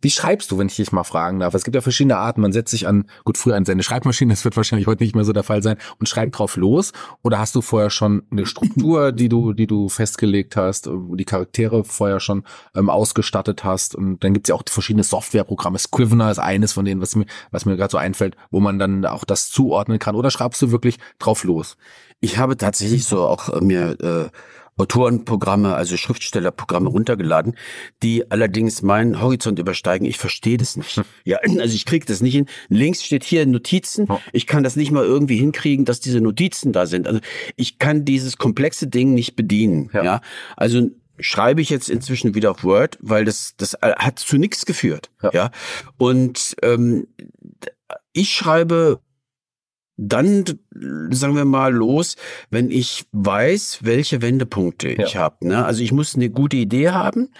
Wie schreibst du, wenn ich dich mal fragen darf? Es gibt ja verschiedene Arten. Man setzt sich an, gut, früher an seine Schreibmaschine, das wird wahrscheinlich heute nicht mehr so der Fall sein, und schreibt drauf los. Oder hast du vorher schon eine Struktur, die du, die du festgelegt hast, die Charaktere vorher schon ähm, ausgestattet hast? Und dann gibt's ja auch verschiedene Softwareprogramme. Scrivener ist eines von denen, was mir, was mir gerade so einfällt, wo man dann auch das zuordnen kann. Oder schreibst du wirklich drauf los? Ich habe tatsächlich so auch äh, mir äh, Autorenprogramme, also Schriftstellerprogramme runtergeladen, die allerdings meinen Horizont übersteigen. Ich verstehe das nicht. Hm. Ja, also ich kriege das nicht hin. Links steht hier Notizen. Ich kann das nicht mal irgendwie hinkriegen, dass diese Notizen da sind. Also ich kann dieses komplexe Ding nicht bedienen. Ja, ja? also schreibe ich jetzt inzwischen wieder auf Word, weil das das äh, hat zu nichts geführt. Ja, ja? und ähm, ich schreibe dann, sagen wir mal, los, wenn ich weiß, welche Wendepunkte ja. ich habe. Ne? Also ich muss eine gute Idee haben.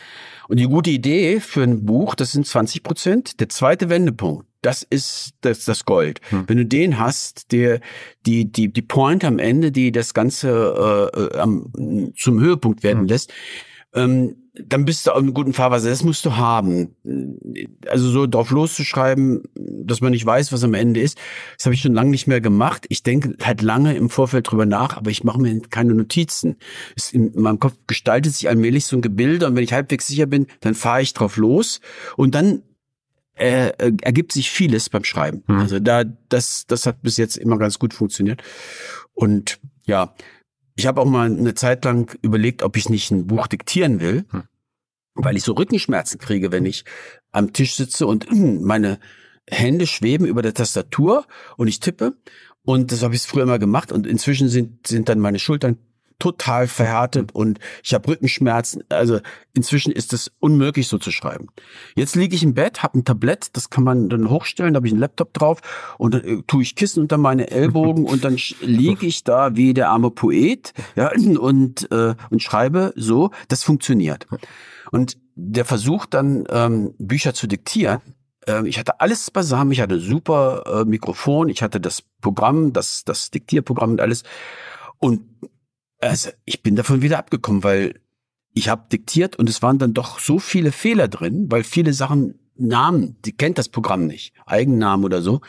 Und die gute Idee für ein Buch, das sind 20 Prozent. Der zweite Wendepunkt, das ist das, das Gold. Hm. Wenn du den hast, der die die die Point am Ende, die das Ganze äh, äh am, zum Höhepunkt werden hm. lässt, ähm, dann bist du auf einem guten Fahrwasser. Das musst du haben. Also so drauf loszuschreiben, dass man nicht weiß, was am Ende ist, das habe ich schon lange nicht mehr gemacht. Ich denke halt lange im Vorfeld drüber nach, aber ich mache mir keine Notizen. in meinem Kopf gestaltet sich allmählich so ein Gebilde und wenn ich halbwegs sicher bin, dann fahre ich drauf los und dann äh, äh ergibt sich vieles beim Schreiben. Mhm. Also da das das hat bis jetzt immer ganz gut funktioniert und ja, ich habe auch mal eine Zeit lang überlegt, ob ich nicht ein Buch diktieren will, hm. weil ich so Rückenschmerzen kriege, wenn ich am Tisch sitze und hm, meine Hände schweben über der Tastatur und ich tippe. Und das habe ich früher mal gemacht und inzwischen sind, sind dann meine Schultern total verhärtet mhm. und ich habe Rückenschmerzen. Also inzwischen ist es unmöglich, so zu schreiben. Jetzt liege ich im Bett, habe ein Tablett, das kann man dann hochstellen, da habe ich einen Laptop drauf und dann äh, tue ich Kissen unter meine Ellbogen und dann liege ich da wie der arme Poet ja, und, äh, und schreibe so. Das funktioniert. Und der Versuch dann, ähm, Bücher zu diktieren, ähm, ich hatte alles beisammen, ich hatte super äh, Mikrofon, ich hatte das Programm, das, das Diktierprogramm und alles. Und also ich bin davon wieder abgekommen, weil ich habe diktiert und es waren dann doch so viele Fehler drin, weil viele Sachen Namen, die kennt das Programm nicht, Eigennamen oder so,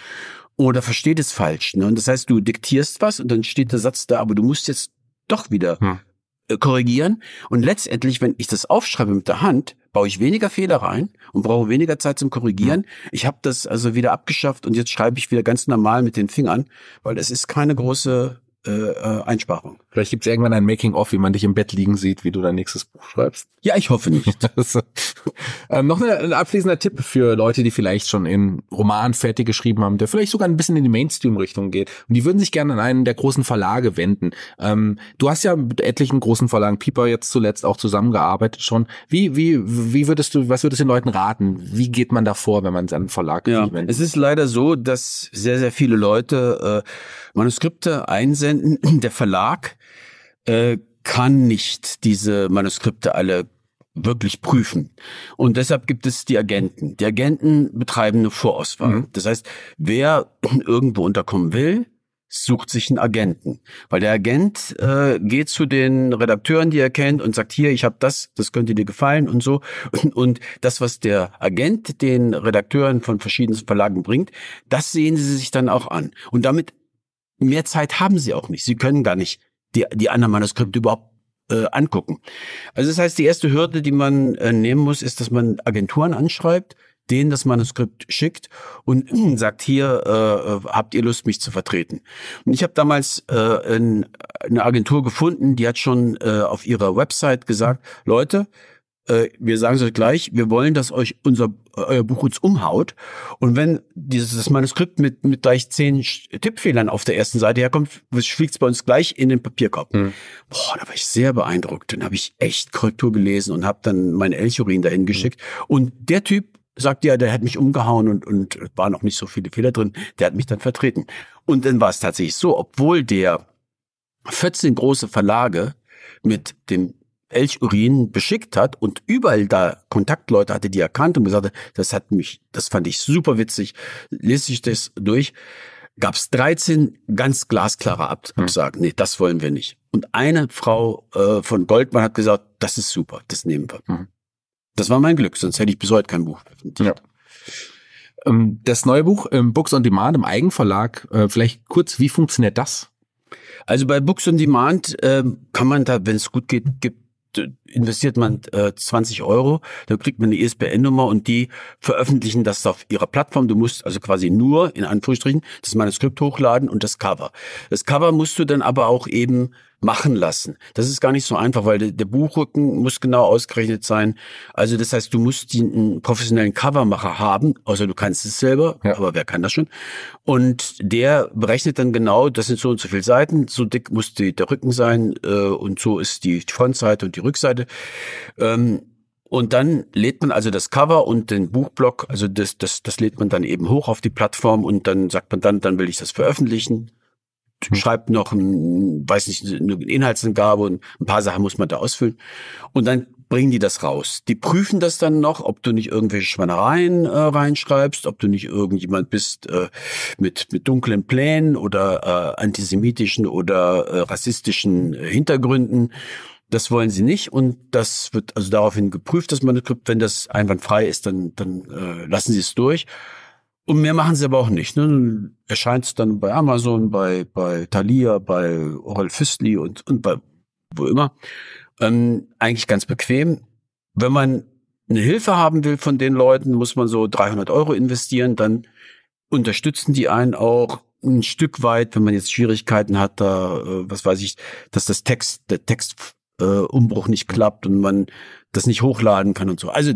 oder versteht es falsch. Ne? Und das heißt, du diktierst was und dann steht der Satz da, aber du musst jetzt doch wieder hm. Äh, korrigieren. Und letztendlich, wenn ich das aufschreibe mit der Hand, baue ich weniger Fehler rein und brauche weniger Zeit zum Korrigieren. Hm. Ich habe das also wieder abgeschafft und jetzt schreibe ich wieder ganz normal mit den Fingern, weil es ist keine große äh, äh, Einsparung. Vielleicht gibt es irgendwann ein Making-of, wie man dich im Bett liegen sieht, wie du dein nächstes Buch schreibst. Ja, ich hoffe nicht. Also, ähm, noch eine, ein abschließender Tipp für Leute, die vielleicht schon in Roman fertig geschrieben haben, der vielleicht sogar ein bisschen in die Mainstream-Richtung geht. Und die würden sich gerne an einen der großen Verlage wenden. Ähm, du hast ja mit etlichen großen Verlagen, Piper jetzt zuletzt auch zusammengearbeitet schon. Wie, wie, wie würdest du, was würdest du den Leuten raten? Wie geht man da vor, wenn man es Verlag ja, wendet? Es ist leider so, dass sehr, sehr viele Leute äh, Manuskripte einsetzen denn äh, der Verlag äh, kann nicht diese Manuskripte alle wirklich prüfen. Und deshalb gibt es die Agenten. Die Agenten betreiben eine Vorauswahl. Mhm. Das heißt, wer irgendwo unterkommen will, sucht sich einen Agenten. Weil der Agent äh, geht zu den Redakteuren, die er kennt, und sagt, hier, ich habe das, das könnte dir gefallen und so. Und, und das, was der Agent den Redakteuren von verschiedenen Verlagen bringt, das sehen sie sich dann auch an. Und damit mehr Zeit haben sie auch nicht. Sie können gar nicht die, die anderen Manuskripte überhaupt äh, angucken. Also das heißt, die erste Hürde, die man äh, nehmen muss, ist, dass man Agenturen anschreibt, denen das Manuskript schickt und äh, sagt, hier äh, habt ihr Lust, mich zu vertreten. Und ich habe damals äh, in, eine Agentur gefunden, die hat schon äh, auf ihrer Website gesagt, Leute, äh, wir sagen es euch gleich, wir wollen, dass euch unser euer Buch uns umhaut. Und wenn dieses Manuskript mit, mit gleich zehn Tippfehlern auf der ersten Seite herkommt, fliegt es bei uns gleich in den Papierkorb. Mhm. Boah, da war ich sehr beeindruckt. Dann habe ich echt Korrektur gelesen und habe dann meine Elchurin dahin geschickt. Mhm. Und der Typ sagt ja, der hat mich umgehauen und, und waren auch nicht so viele Fehler drin. Der hat mich dann vertreten. Und dann war es tatsächlich so, obwohl der 14 große Verlage mit dem Elchurin beschickt hat und überall da Kontaktleute hatte, die erkannt und gesagt hat, das hat mich, das fand ich super witzig, lese ich das durch, gab es 13 ganz glasklare hm. Absagen. Mhm. Nee, das wollen wir nicht. Und eine Frau äh, von Goldman hat gesagt, das ist super, das nehmen wir. Mhm. Das war mein Glück, sonst hätte ich bis heute kein Buch veröffentlicht. Ja. Ähm, das neue Buch ähm, Books on Demand im Eigenverlag, äh, vielleicht kurz, wie funktioniert das? Also bei Books on Demand äh, kann man da, wenn es gut geht, gibt investiert man äh, 20 Euro, dann kriegt man eine ISBN-Nummer e und die veröffentlichen das auf ihrer Plattform. Du musst also quasi nur, in Anführungsstrichen, das Manuskript hochladen und das Cover. Das Cover musst du dann aber auch eben machen lassen. Das ist gar nicht so einfach, weil der Buchrücken muss genau ausgerechnet sein. Also das heißt, du musst einen professionellen Covermacher haben, außer du kannst es selber, ja. aber wer kann das schon? Und der berechnet dann genau, das sind so und so viele Seiten, so dick muss die, der Rücken sein äh, und so ist die Frontseite und die Rückseite. Ähm, und dann lädt man also das Cover und den Buchblock, also das, das, das lädt man dann eben hoch auf die Plattform und dann sagt man dann, dann will ich das veröffentlichen schreibt noch, ein, weiß nicht, eine Inhaltsangabe und ein paar Sachen muss man da ausfüllen. Und dann bringen die das raus. Die prüfen das dann noch, ob du nicht irgendwelche Schweinereien äh, reinschreibst, ob du nicht irgendjemand bist äh, mit, mit dunklen Plänen oder äh, antisemitischen oder äh, rassistischen Hintergründen. Das wollen sie nicht und das wird also daraufhin geprüft, dass man das Wenn das einwandfrei ist, dann, dann äh, lassen sie es durch. Und mehr machen sie aber auch nicht. Ne? Erscheint es dann bei Amazon, bei, bei Thalia, bei Oral Fistli und, und bei wo immer. Ähm, eigentlich ganz bequem. Wenn man eine Hilfe haben will von den Leuten, muss man so 300 Euro investieren. Dann unterstützen die einen auch ein Stück weit, wenn man jetzt Schwierigkeiten hat, da, äh, was weiß ich, dass das Text, der Textumbruch äh, nicht klappt und man das nicht hochladen kann und so. Also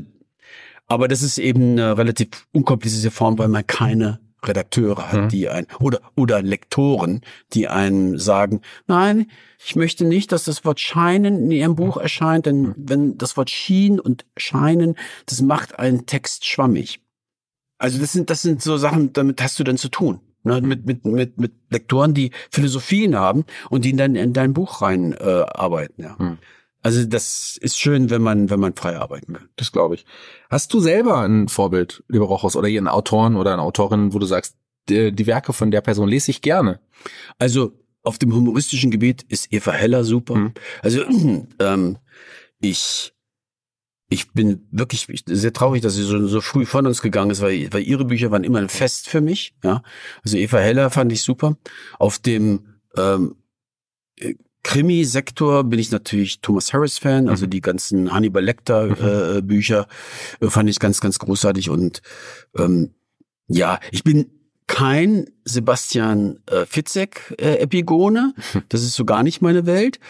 aber das ist eben eine relativ unkomplizierte Form, weil man keine Redakteure hat, mhm. die ein oder oder Lektoren, die einem sagen, nein, ich möchte nicht, dass das Wort scheinen in ihrem Buch mhm. erscheint, denn mhm. wenn das Wort schien und scheinen, das macht einen Text schwammig. Also das sind das sind so Sachen, damit hast du dann zu tun. Ne? Mit, mit, mit, mit Lektoren, die Philosophien haben und die dann in dein Buch rein Äh, arbeiten, ja. Mhm. Also das ist schön, wenn man, wenn man frei arbeiten kann. Das glaube ich. Hast du selber ein Vorbild, lieber Rochus, oder einen Autoren oder eine Autorin, wo du sagst, die, die Werke von der Person lese ich gerne? Also auf dem humoristischen Gebiet ist Eva Heller super. Mhm. Also ähm, ich ich bin wirklich sehr traurig, dass sie so, so früh von uns gegangen ist, weil, weil ihre Bücher waren immer ein Fest für mich. Ja, also Eva Heller fand ich super. Auf dem ähm, äh, Krimi-Sektor bin ich natürlich Thomas Harris-Fan, also mhm. die ganzen Hannibal Lecter-Bücher mhm. Äh, äh, fand ich ganz, ganz großartig. Und ähm, ja, ich bin kein Sebastian äh, Fitzek-Epigone. Äh, das ist so gar nicht meine Welt.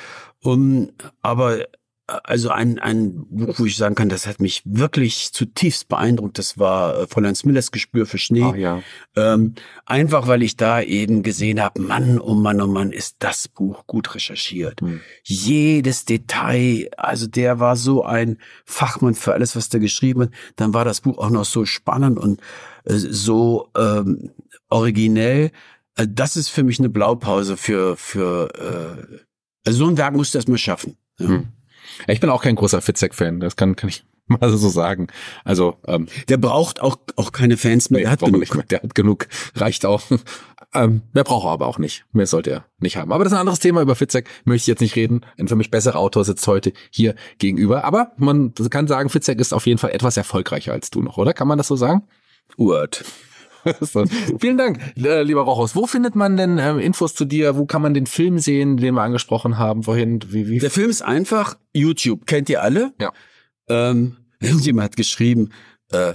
Um, ähm, aber also ein, ein Buch, wo ich sagen kann, das hat mich wirklich zutiefst beeindruckt. Das war äh, Fräulein Smillers Gespür für Schnee. Ach, ja. ähm, einfach weil ich da eben gesehen habe, Mann, oh Mann, oh Mann, ist das Buch gut recherchiert. Mhm. Jedes Detail, also der war so ein Fachmann für alles, was der geschrieben hat. Dann war das Buch auch noch so spannend und äh, so ähm, originell. Äh, das ist für mich eine Blaupause für, für äh, also so ein Werk musst du erstmal schaffen. Ja. Mhm. Ich bin auch kein großer Fitzek-Fan, das kann, kann ich mal so sagen. Also ähm, Der braucht auch, auch keine Fans mehr, nee, der hat genug. Nicht mehr. Der hat genug, reicht auch. Ähm, mehr braucht er aber auch nicht, mehr sollte er nicht haben. Aber das ist ein anderes Thema, über Fitzek möchte ich jetzt nicht reden. Ein für mich besserer Autor sitzt heute hier gegenüber. Aber man kann sagen, Fitzek ist auf jeden Fall etwas erfolgreicher als du noch, oder? Kann man das so sagen? Word. Vielen Dank, äh, lieber Rochus. Wo findet man denn äh, Infos zu dir? Wo kann man den Film sehen, den wir angesprochen haben vorhin? Wie, wie? Der Film ist einfach YouTube. Kennt ihr alle? Ja. Ähm, irgendjemand hat geschrieben, äh,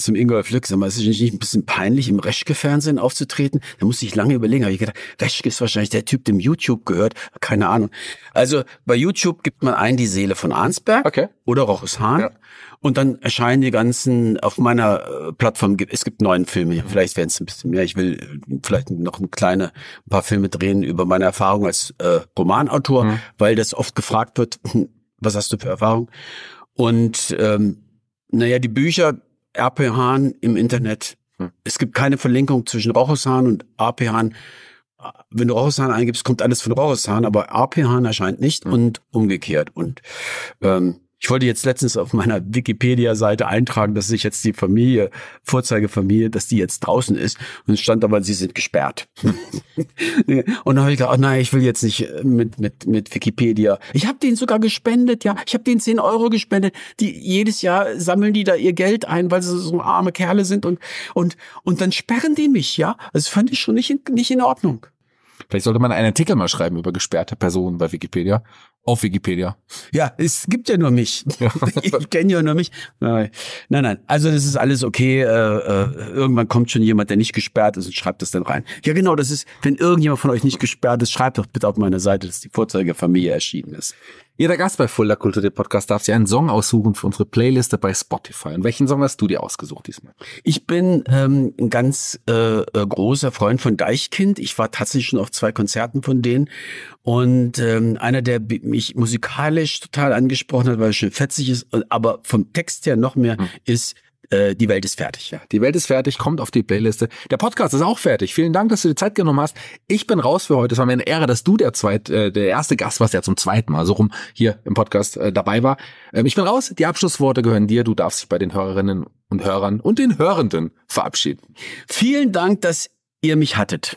zum Ingolf Lück, sag mal, ist es nicht ein bisschen peinlich, im Reschke-Fernsehen aufzutreten? Da musste ich lange überlegen. Habe ich gedacht, Reschke ist wahrscheinlich der Typ, dem YouTube gehört. Keine Ahnung. Also bei YouTube gibt man ein die Seele von Arnsberg okay. oder Rochus Hahn. Ja. Und dann erscheinen die ganzen auf meiner äh, Plattform. Es gibt neun Filme. Vielleicht werden es ein bisschen mehr. Ich will äh, vielleicht noch ein kleine, ein paar Filme drehen über meine Erfahrung als äh, Romanautor, mhm. weil das oft gefragt wird. Hm, was hast du für Erfahrung? Und ähm, naja, die Bücher RP-Hahn im Internet. Hm. Es gibt keine Verlinkung zwischen Rauchershahn und rp hahn Wenn du Rauchershahn eingibst, kommt alles von Rauchershahn, aber rp hahn erscheint nicht hm. und umgekehrt. Und ähm, ich wollte jetzt letztens auf meiner Wikipedia-Seite eintragen, dass sich jetzt die Familie, Vorzeigefamilie, dass die jetzt draußen ist. Und es stand aber, sie sind gesperrt. und dann habe ich gedacht, oh nein, ich will jetzt nicht mit, mit, mit Wikipedia. Ich habe denen sogar gespendet, ja. Ich habe denen 10 Euro gespendet. Die, jedes Jahr sammeln die da ihr Geld ein, weil sie so arme Kerle sind. Und, und, und dann sperren die mich, ja. Also das fand ich schon nicht in, nicht in Ordnung. Vielleicht sollte man einen Artikel mal schreiben über gesperrte Personen bei Wikipedia. Auf Wikipedia. Ja, es gibt ja nur mich. Ja. Ich kenne ja nur mich. Nein, nein. Also das ist alles okay. Äh, äh, irgendwann kommt schon jemand, der nicht gesperrt ist und schreibt das dann rein. Ja, genau, das ist, wenn irgendjemand von euch nicht gesperrt ist, schreibt doch bitte auf meiner Seite, dass die Vorzeigerfamilie erschienen ist. Jeder Gast bei Fulda Kultur, der Podcast, darf sich einen Song aussuchen für unsere Playliste bei Spotify. Und welchen Song hast du dir ausgesucht diesmal? Ich bin ähm, ein ganz äh, äh großer Freund von Deichkind. Ich war tatsächlich schon auf zwei Konzerten von denen. Und ähm, einer, der mich musikalisch total angesprochen hat, weil er schön fetzig ist, aber vom Text her noch mehr, hm. ist äh, die Welt ist fertig. Ja, die Welt ist fertig, kommt auf die Playliste. Der Podcast ist auch fertig. Vielen Dank, dass du dir Zeit genommen hast. Ich bin raus für heute. Es war mir eine Ehre, dass du der zweite, äh, der erste Gast warst, der zum zweiten Mal so rum hier im Podcast äh, dabei war. Ähm, ich bin raus. Die Abschlussworte gehören dir. Du darfst dich bei den Hörerinnen und Hörern und den Hörenden verabschieden. Vielen Dank, dass ihr mich hattet.